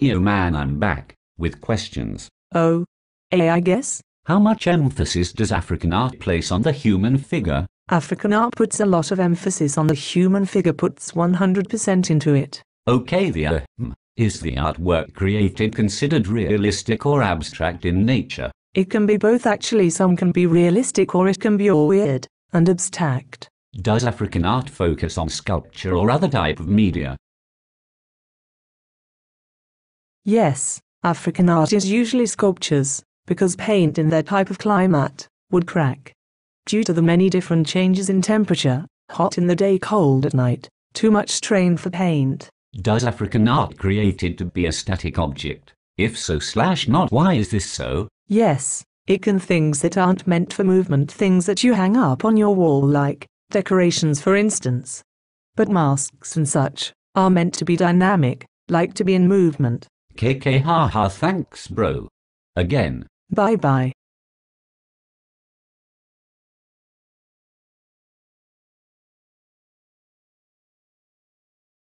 Yo man I'm back, with questions. Oh. Eh I guess? How much emphasis does African art place on the human figure? African art puts a lot of emphasis on the human figure puts 100% into it. Okay the uh, hmm, is the artwork created considered realistic or abstract in nature? It can be both actually some can be realistic or it can be all weird and abstract. Does African art focus on sculpture or other type of media? Yes, African art is usually sculptures, because paint in their type of climate would crack. Due to the many different changes in temperature, hot in the day, cold at night, too much strain for paint. Does African art created to be a static object? If so slash not, why is this so? Yes, it can things that aren't meant for movement, things that you hang up on your wall like decorations for instance. But masks and such are meant to be dynamic, like to be in movement. KK haha thanks bro. Again. Bye bye.